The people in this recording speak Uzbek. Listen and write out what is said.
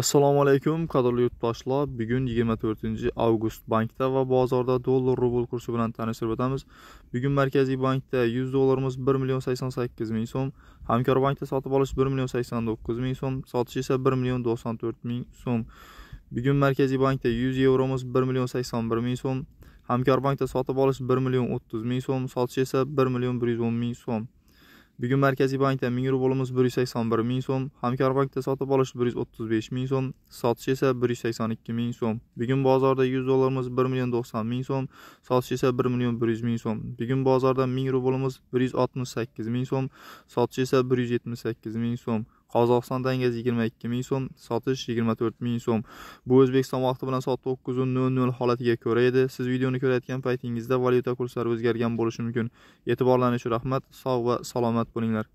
assalomu alaykum qadrli yurtdoshlar bugun 24 avgust bankda va bozorda dollar rubl kursi bilan tanishtirib o'tamiz bugun markaziy bankda 100 dollarimiz 1 million 88 ming so'm hamkor bankda sotib olish 1 million 89 ming so'm sotish esa 1 million 94 ming so'm bugun markaziy bankda 100 yevromiz 1 million 81 ming so'm hamkor bankda sotib olish 1 million 30 ming so'm sotish esa 1 million 110 ming so'm bugun markaziy bankda ming rublimiz bir yuz sakson bir ming so'm hamkorbankda sotib olish bir yuz o'ttiz besh ming so'm sotish esa bir yuz sakson ikki ming so'm bugun bozorda yuz dollarimiz bir million to'qson ming so'm sotish esa bir million bir yuz ming so'm bugun bozorda ming rublimiz bir yuz oltmish sakkiz ming so'm sotish esa bir yuz yetmish sakkiz ming so'm qozog'iston gaz yigirma ikki ming so'm sotish yigirma to'rt ming so'm bu o'zbekiston vaqti bilan soat to'qqizu nol nol holatiga ko'ra edi siz videoni ko'rayotgan paytingizda valyuta kurslari o'zgargan bo'lishi mumkin e'tiborlaringiz uchun rahmat sog' va salomat bo'linglar